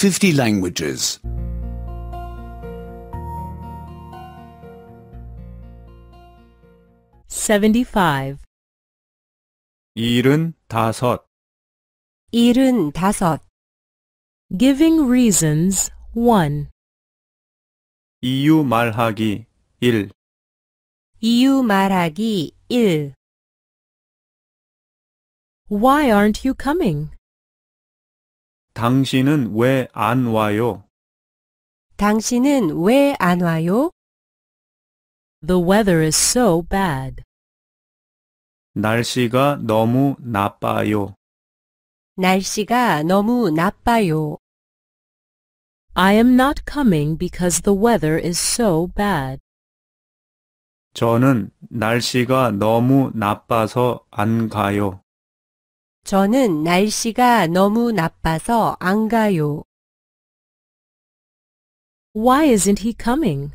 50 languages. Seventy-five. Seventy-five. Giving reasons 1. 이유 말하기 1. 이유 말하기 1. Why aren't you coming? 당신은 왜 안 와요? 당신은 왜 안 와요? The weather is so bad. 날씨가 너무 나빠요. 날씨가 너무 나빠요. I am not coming because the weather is so bad. 저는 날씨가 너무 나빠서 안 가요. 저는 날씨가 너무 나빠서 안 가요. Why isn't he coming?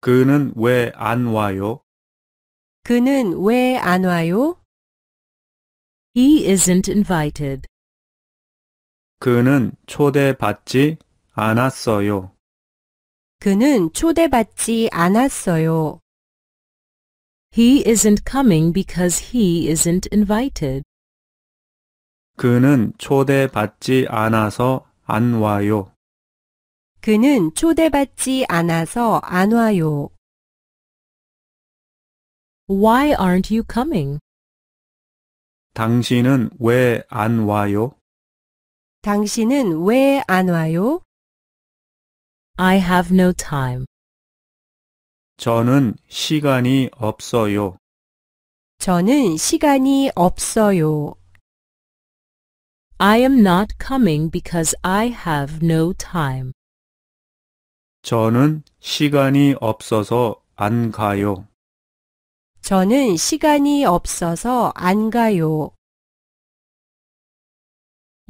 그는 왜 안 와요? 그는 왜 안 와요? He isn't invited. 그는 초대받지 않았어요. 그는 초대받지 않았어요. He isn't coming because he isn't invited. 그는 초대받지 않아서 안 와요. 그는 초대받지 않아서 안 와요. Why aren't you coming? 당신은 왜 안 와요? 당신은 왜 안 와요? I have no time. 저는 시간이 없어요. 저는 시간이 없어요. I am not coming because I have no time. 저는 시간이 없어서 안 가요. 저는 시간이 없어서 안 가요.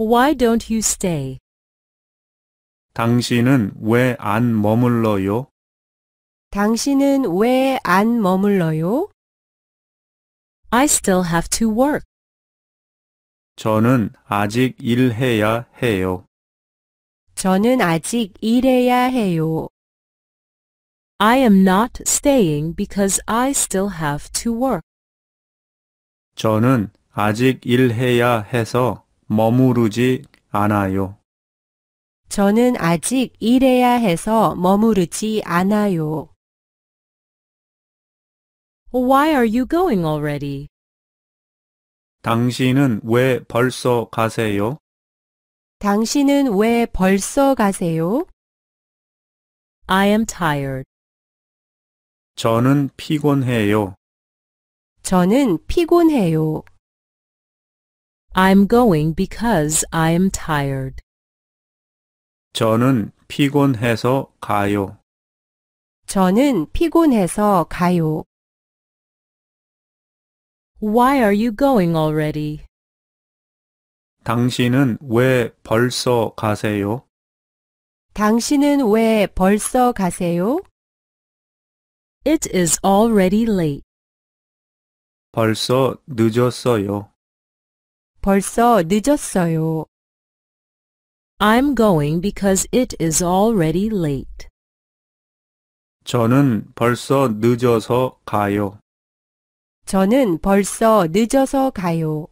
Why don't you stay? 당신은 왜 안 머물러요? 당신은 왜 안 머물러요? I still have to work. 저는 아직 일해야 해요. 저는 아직 일해야 해요. I am not staying because I still have to work. 저는 아직 일해야 해서 머무르지 않아요. 저는 아직 일해야 해서 머무르지 않아요. Why are you going already? 당신은 왜 벌써 가세요? 당신은 왜 벌써 가세요? I am tired. 저는 피곤해요. 저는 피곤해요. I'm going because I am tired. 저는 피곤해서 가요. 저는 피곤해서 가요. Why are you going already? 당신은 왜 벌써 가세요? 당신은 왜 벌써 가세요? It is already late. 벌써 늦었어요. 벌써 늦었어요. I'm going because it is already late. 저는 벌써 늦어서 가요. 저는 벌써 늦어서 가요.